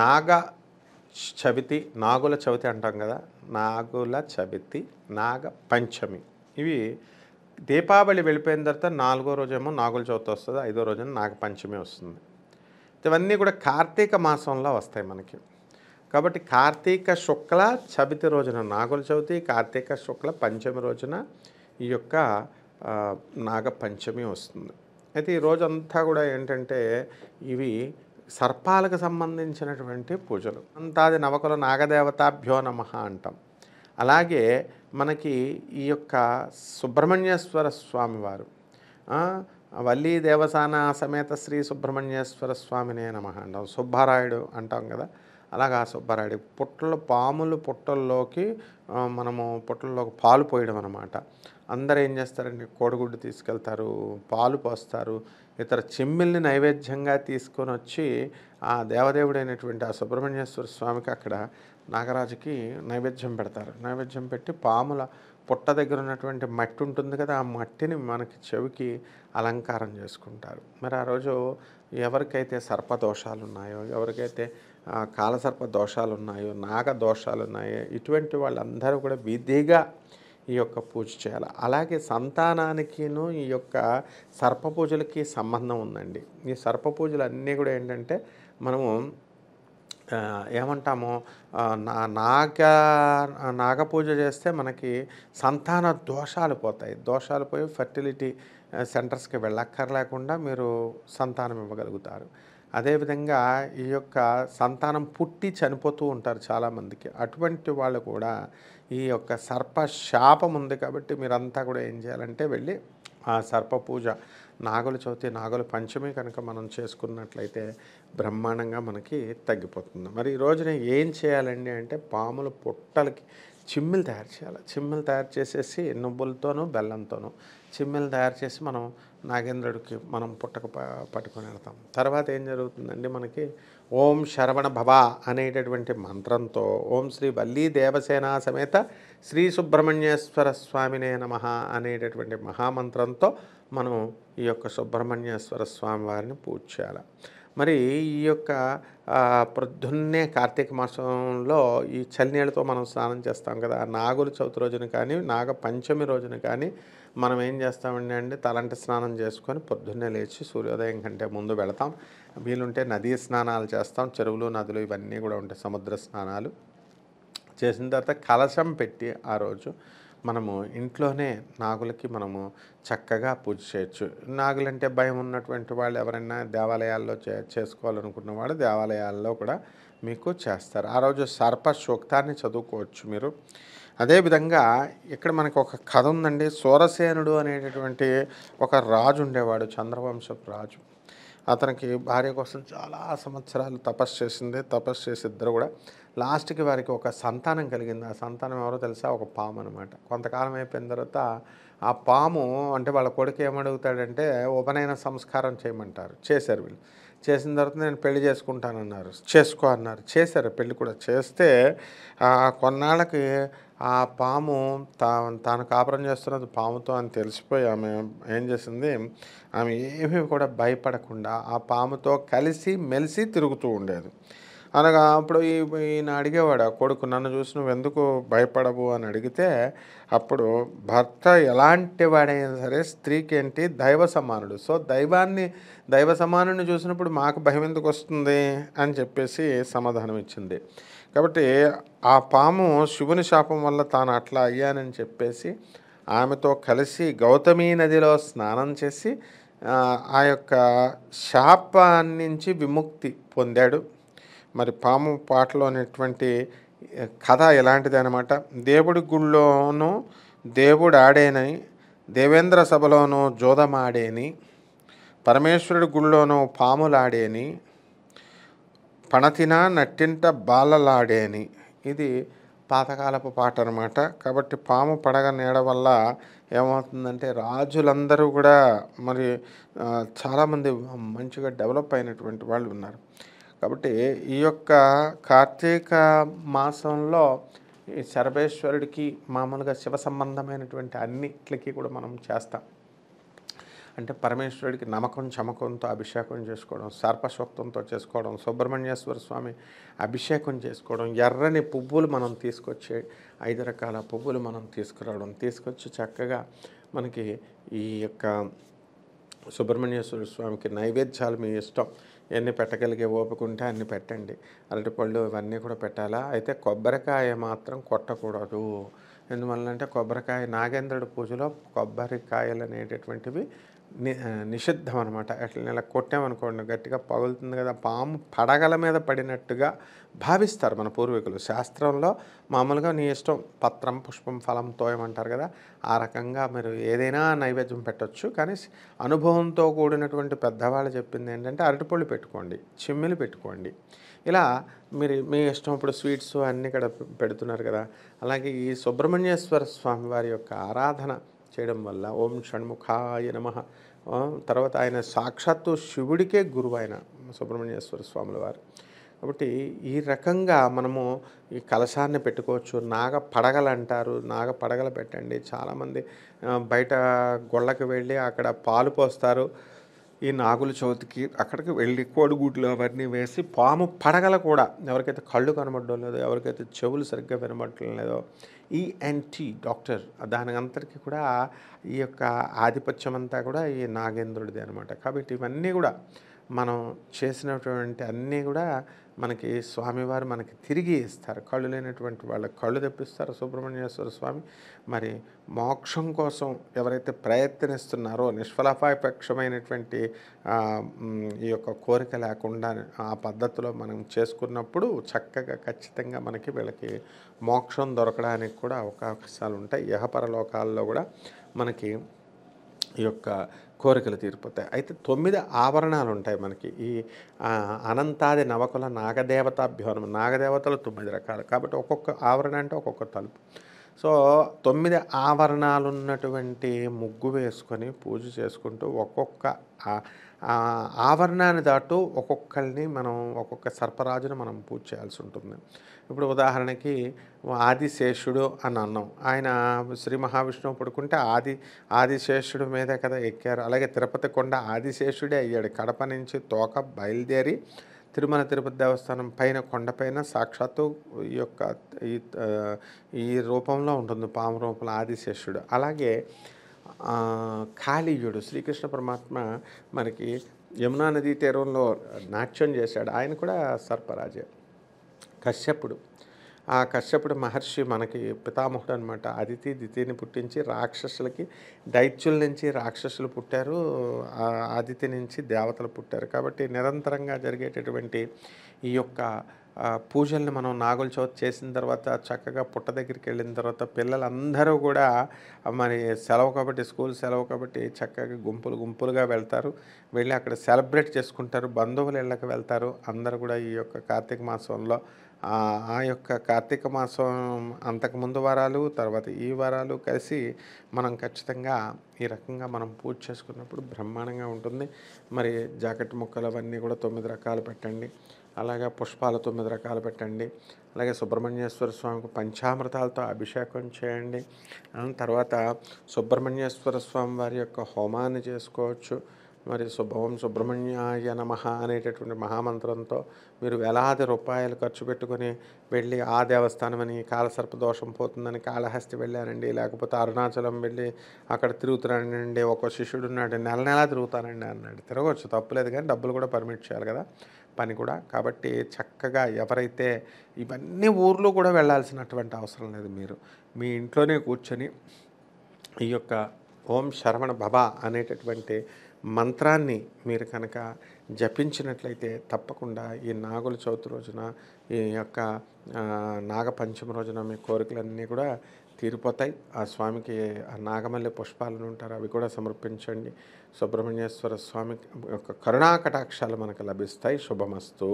నాగ చవితి నాగుల చవితి అంటాం కదా నాగుల చవితి నాగ పంచమి ఇవి దీపావళి వెళ్ళిపోయిన తర్వాత నాలుగో రోజేమో నాగుల చవితి వస్తుంది ఐదో రోజున నాగపంచమి వస్తుంది ఇవన్నీ కూడా కార్తీక మాసంలో వస్తాయి మనకి కాబట్టి కార్తీక శుక్ల చవితి రోజున నాగుల చవితి కార్తీక శుక్ల పంచమి రోజున ఈ యొక్క నాగపంచమి వస్తుంది అయితే ఈ రోజంతా కూడా ఏంటంటే ఇవి సర్పాలకు సంబంధించినటువంటి పూజలు అంతాది నవకుల నాగదేవతాభ్యో నమ అంటాం అలాగే మనకి ఈ యొక్క సుబ్రహ్మణ్యేశ్వర స్వామివారు వల్లీ దేవసాన సమేత శ్రీ సుబ్రహ్మణ్యేశ్వర స్వామినే నమ అంటాం సుబ్బారాయుడు అంటాం కదా అలాగా సుబ్బారాయుడు పుట్టలు పాములు పుట్టల్లోకి మనము పుట్టల్లోకి పాలు పోయడం అనమాట అందరూ ఏం చేస్తారండి కోడిగుడ్డు తీసుకెళ్తారు పాలు పోస్తారు ఇతర చెమ్మిల్ని నైవేద్యంగా తీసుకొని వచ్చి ఆ దేవదేవుడైనటువంటి ఆ సుబ్రహ్మణ్యేశ్వర స్వామికి అక్కడ నాగరాజుకి నైవేద్యం పెడతారు నైవేద్యం పెట్టి పాముల పుట్ట దగ్గర ఉన్నటువంటి మట్టి ఉంటుంది కదా ఆ మట్టిని మనకి చెవికి అలంకారం చేసుకుంటారు మరి ఆ రోజు ఎవరికైతే సర్పదోషాలు ఉన్నాయో ఎవరికైతే కాలసర్ప దోషాలు ఉన్నాయో నాగ దోషాలు ఉన్నాయో ఇటువంటి వాళ్ళందరూ కూడా విధిగా ఈ యొక్క పూజ చేయాలి అలాగే సంతానానికిను ఈ యొక్క సర్ప పూజలకి సంబంధం ఉందండి ఈ సర్ప పూజలు అన్నీ కూడా ఏంటంటే మనము ఏమంటాము నా నాగ నాగపూజ చేస్తే మనకి సంతాన దోషాలు పోతాయి దోషాలు పోయి ఫర్టిలిటీ సెంటర్స్కి వెళ్ళక్కర్లేకుండా మీరు సంతానం ఇవ్వగలుగుతారు అదేవిధంగా ఈ యొక్క సంతానం పుట్టి చనిపోతూ ఉంటారు చాలామందికి అటువంటి వాళ్ళు కూడా ఈ యొక్క సర్ప శాపం ఉంది కాబట్టి మీరంతా కూడా ఏం చేయాలంటే వెళ్ళి ఆ సర్ప పూజ నాగుల చవితి నాగుల పంచమి కనుక మనం చేసుకున్నట్లయితే బ్రహ్మాండంగా మనకి తగ్గిపోతుంది మరి ఈ రోజున ఏం చేయాలండి అంటే పాముల పొట్టలకి చిమ్మిలు తయారు చేయాలి చిమ్మిలు తయారు చేసేసి నువ్వులతోనూ బెల్లంతోనూ చిమ్మిలు తయారు చేసి మనం నాగేంద్రుడికి మనం పుట్టక పట్టుకొని వెళ్తాం తర్వాత ఏం జరుగుతుందండి మనకి ఓం శరవణ భవ అనేటటువంటి మంత్రంతో ఓం శ్రీ వల్లీ దేవసేన సమేత శ్రీ సుబ్రహ్మణ్యేశ్వర స్వామినే నమ అనేటటువంటి మహామంత్రంతో మనం ఈ యొక్క సుబ్రహ్మణ్యేశ్వర స్వామి వారిని పూజ చేయాలి మరి ఈ యొక్క ప్రొద్దున్నే కార్తీక మాసంలో ఈ చలినీళ్ళతో మనం స్నానం చేస్తాం కదా నాగుల చవితి రోజున కానీ నాగ పంచమి రోజున కానీ మనం ఏం చేస్తామండి అండి తలంటి స్నానం చేసుకొని పొద్దున్నే లేచి సూర్యోదయం కంటే ముందు వెళతాం వీలుంటే నదీ స్నానాలు చేస్తాం చెరువులు నదులు ఇవన్నీ కూడా ఉంటాయి సముద్ర స్నానాలు చేసిన తర్వాత కలశం పెట్టి ఆ రోజు మనము ఇంట్లోనే నాగులకి మనము చక్కగా పూజ చేయొచ్చు నాగులంటే భయం ఉన్నటువంటి వాళ్ళు ఎవరైనా దేవాలయాల్లో చే చేసుకోవాలనుకున్న వాళ్ళు దేవాలయాల్లో కూడా మీకు చేస్తారు ఆ రోజు సర్ప సూక్తాన్ని చదువుకోవచ్చు మీరు అదేవిధంగా ఇక్కడ మనకు ఒక కథ ఉందండి సూరసేనుడు అనేటటువంటి ఒక రాజు ఉండేవాడు చంద్రవంశపు రాజు అతనికి భార్య కోసం చాలా సంవత్సరాలు తపస్సు చేసింది తపస్సు చేసి ఇద్దరు కూడా లాస్ట్కి వారికి ఒక సంతానం కలిగింది ఆ సంతానం ఎవరో తెలుసా ఒక పాము అనమాట కొంతకాలం అయిపోయిన తర్వాత ఆ పాము అంటే వాళ్ళ కొడుకు ఏమడుగుతాడంటే ఉపనయన సంస్కారం చేయమంటారు చేశారు వీళ్ళు చేసిన తర్వాత నేను పెళ్లి చేసుకుంటానన్నారు చేసుకో అన్నారు చేశారు పెళ్లి కూడా చేస్తే కొన్నాళ్ళకి ఆ పాము తా తాను కాపురం చేస్తున్నది పాముతో అని తెలిసిపోయి ఆమె ఏం చేసింది ఆమె ఏమీ కూడా భయపడకుండా ఆ పాముతో కలిసి మెలిసి తిరుగుతూ ఉండేది అనగా అప్పుడు ఈయన అడిగేవాడు ఆ కొడుకు నన్ను చూసి నువ్వు ఎందుకు భయపడవు అని అడిగితే అప్పుడు భర్త ఎలాంటి వాడైనా సరే స్త్రీకి ఏంటి దైవ సమానుడు సో దైవాన్ని దైవ సమానుడిని చూసినప్పుడు మాకు భయం ఎందుకు వస్తుంది అని చెప్పేసి సమాధానం ఇచ్చింది కాబట్టి ఆ పాము శివుని శాపం వల్ల తాను అట్లా అయ్యానని చెప్పేసి ఆమెతో కలిసి గౌతమీ నదిలో స్నానం చేసి ఆ యొక్క శాపాన్నించి విముక్తి పొందాడు మరి పాము పాటలో అనేటువంటి కథ ఎలాంటిది అనమాట దేవుడి గుళ్ళోనూ దేవుడు ఆడేనని దేవేంద్ర సభలోనూ జోదమాడేని పరమేశ్వరుడి గుళ్ళోనూ పాములాడేని పణతిన నట్టింట బాలలాడేని ఇది పాతకాలపు పాట అనమాట కాబట్టి పాము పడగ నీడ వల్ల ఏమవుతుందంటే రాజులందరూ కూడా మరి చాలామంది మంచిగా డెవలప్ అయినటువంటి వాళ్ళు ఉన్నారు కాబట్టి ఈ యొక్క కార్తీక మాసంలో శరభేశ్వరుడికి మామూలుగా శివ సంబంధమైనటువంటి అన్నిట్లకి కూడా మనం చేస్తాం అంటే పరమేశ్వరుడికి నమ్మకం చమకంతో అభిషేకం చేసుకోవడం సర్పశక్తంతో చేసుకోవడం సుబ్రహ్మణ్యేశ్వర స్వామి అభిషేకం చేసుకోవడం ఎర్రని పువ్వులు మనం తీసుకొచ్చే ఐదు రకాల పువ్వులు మనం తీసుకురావడం తీసుకొచ్చి చక్కగా మనకి ఈ యొక్క సుబ్రహ్మణ్యేశ్వర స్వామికి నైవేద్యాలు మీ ఇష్టం ఎన్ని పెట్టగలిగే ఓపిక ఉంటే అన్ని పెట్టండి అరటిపళ్ళు ఇవన్నీ కూడా పెట్టాలా అయితే కొబ్బరికాయ మాత్రం కొట్టకూడదు ఎందువల్ల అంటే కొబ్బరికాయ నాగేంద్రుడి పూజలో కొబ్బరికాయలు అనేటటువంటివి నిషిద్ధం అనమాట అట్లా ఇలా కొట్టామనుకోండి గట్టిగా పగులుతుంది కదా పాము పడగల మీద పడినట్టుగా భావిస్తారు మన పూర్వీకులు శాస్త్రంలో మామూలుగా నీ ఇష్టం పత్రం పుష్పం ఫలం తోయమంటారు కదా ఆ రకంగా మీరు ఏదైనా నైవేద్యం పెట్టవచ్చు కానీ అనుభవంతో కూడినటువంటి పెద్దవాళ్ళు చెప్పింది ఏంటంటే అరటిపళ్ళు పెట్టుకోండి చిమ్మిలు పెట్టుకోండి ఇలా మీరు మీ ఇష్టం ఇప్పుడు స్వీట్స్ అన్నీ ఇక్కడ పెడుతున్నారు కదా అలాగే ఈ సుబ్రహ్మణ్యేశ్వర స్వామి వారి యొక్క ఆరాధన చేయడం వల్ల ఓం షణ్ముఖాయ నమ తర్వాత ఆయన సాక్షాత్తు శివుడికే గురువు ఆయన సుబ్రహ్మణ్యేశ్వర స్వాముల వారు కాబట్టి ఈ రకంగా మనము ఈ కలశాన్ని పెట్టుకోవచ్చు నాగ పడగలు అంటారు నాగ పడగలు పెట్టండి చాలామంది బయట గొళ్ళకి వెళ్ళి అక్కడ పాలు పోస్తారు ఈ నాగుల చవితికి అక్కడికి వెళ్ళి కోడిగూట్లు అవన్నీ వేసి పాము పడగల కూడా ఎవరికైతే కళ్ళు కనబడడం లేదో ఎవరికైతే చెవులు సరిగ్గా వినబడటం లేదో ఈఎన్టీ e డాక్టర్ దాని అంతటికీ కూడా ఈ యొక్క ఆధిపత్యం అంతా కూడా ఈ నాగేంద్రుడిది అనమాట కాబట్టి ఇవన్నీ కూడా మనం చేసినటువంటి అన్నీ కూడా మనకి స్వామివారు మనకి తిరిగి ఇస్తారు కళ్ళు లేనటువంటి వాళ్ళకి కళ్ళు తెప్పిస్తారు సుబ్రహ్మణ్యేశ్వర స్వామి మరి మోక్షం కోసం ఎవరైతే ప్రయత్నిస్తున్నారో నిష్ఫలాపేక్షమైనటువంటి ఈ యొక్క కోరిక లేకుండా ఆ పద్ధతిలో మనం చేసుకున్నప్పుడు చక్కగా ఖచ్చితంగా మనకి వీళ్ళకి మోక్షం దొరకడానికి కూడా అవకాశాలు ఉంటాయి యహపరలోకాల్లో కూడా మనకి ఈ యొక్క కోరికలు తీరిపోతాయి అయితే తొమ్మిది ఆభరణాలు ఉంటాయి మనకి ఈ అనంతాది నవకుల నాగదేవతాభ్యోనం నాగదేవతలు తొమ్మిది రకాలు కాబట్టి ఒక్కొక్క ఆవరణ అంటే ఒక్కొక్క తలుపు సో తొమ్మిది ఆవరణాలు ఉన్నటువంటి ముగ్గు వేసుకొని పూజ చేసుకుంటూ ఒక్కొక్క ఆవరణాన్ని దాటు ఒక్కొక్కరిని మనం ఒక్కొక్క సర్పరాజును మనం పూజ చేయాల్సి ఉంటుంది ఇప్పుడు ఉదాహరణకి ఆదిశేషుడు అని అన్నాం ఆయన శ్రీ మహావిష్ణువు పడుకుంటే ఆది ఆదిశేషుడు మీదే కదా ఎక్కారు అలాగే తిరుపతి కొండ ఆదిశేషుడే అయ్యాడు కడప నుంచి తోక బయలుదేరి తిరుమల తిరుపతి దేవస్థానం పైన కొండపైన సాక్షాత్తు ఈ యొక్క ఈ రూపంలో ఉంటుంది పాము రూపంలో ఆదిశేషుడు అలాగే కాళీయుడు శ్రీకృష్ణ పరమాత్మ మనకి యమునా నదీ తీరంలో నాట్యం చేశాడు ఆయన కూడా సర్పరాజే కశ్యపుడు ఆ కశ్యపుడు మహర్షి మనకి పితామహుడు అనమాట అదితి దితిని పుట్టించి రాక్షసులకి దైత్యుల నుంచి రాక్షసులు పుట్టారు అదితి నుంచి దేవతలు పుట్టారు కాబట్టి నిరంతరంగా జరిగేటటువంటి ఈ యొక్క పూజల్ని మనం నాగుల చవితి చేసిన తర్వాత చక్కగా పుట్ట దగ్గరికి వెళ్ళిన తర్వాత పిల్లలందరూ కూడా మరి సెలవు కాబట్టి స్కూల్ సెలవు కాబట్టి చక్కగా గుంపులు గుంపులుగా వెళ్తారు వెళ్ళి అక్కడ సెలబ్రేట్ చేసుకుంటారు బంధువులు ఇళ్ళకి వెళ్తారు అందరూ కూడా ఈ యొక్క కార్తీక మాసంలో ఆ యొక్క కార్తీక మాసం అంతకుముందు వారాలు తర్వాత ఈ వారాలు కలిసి మనం ఖచ్చితంగా ఈ రకంగా మనం పూజ చేసుకున్నప్పుడు బ్రహ్మాండంగా ఉంటుంది మరి జాకెట్ ముక్కలు అవన్నీ కూడా తొమ్మిది రకాలు పెట్టండి అలాగే పుష్పాలు తొమ్మిది రకాలు పెట్టండి అలాగే సుబ్రహ్మణ్యేశ్వర స్వామికి పంచామృతాలతో అభిషేకం చేయండి తర్వాత సుబ్రహ్మణ్యేశ్వర స్వామి వారి యొక్క హోమాన్ని చేసుకోవచ్చు మరి శుభవం సుబ్రహ్మణ్యాయ నమ అనేటటువంటి మహామంత్రంతో మీరు వేలాది రూపాయలు ఖర్చు పెట్టుకొని వెళ్ళి ఆ దేవస్థానమని కాలసర్ప దోషం పోతుందని కాళహస్తి వెళ్ళానండి లేకపోతే అరుణాచలం వెళ్ళి అక్కడ తిరుగుతున్నానండి ఒక శిష్యుడు ఉన్నాడు నెల నెలా తిరుగుతానండి అన్నాడు తిరగవచ్చు తప్పులేదు కానీ డబ్బులు కూడా పర్మిట్ చేయాలి కదా పని కూడా కాబట్టి చక్కగా ఎవరైతే ఇవన్నీ ఊర్లో కూడా వెళ్ళాల్సినటువంటి అవసరం లేదు మీరు మీ ఇంట్లోనే కూర్చొని ఈ యొక్క ఓం శరవణ భబా అనేటటువంటి మంత్రాన్ని మీరు కనుక జపించినట్లయితే తప్పకుండా ఈ నాగుల చవితి రోజున ఈ యొక్క నాగపంచమి రోజున మీ కోరికలన్నీ కూడా తీరిపోతాయి ఆ స్వామికి ఆ నాగమల్లె పుష్పాలను ఉంటారు అవి కూడా సమర్పించండి సుబ్రహ్మణ్యేశ్వర స్వామి యొక్క కరుణాకటాక్షాలు మనకు లభిస్తాయి శుభమస్తు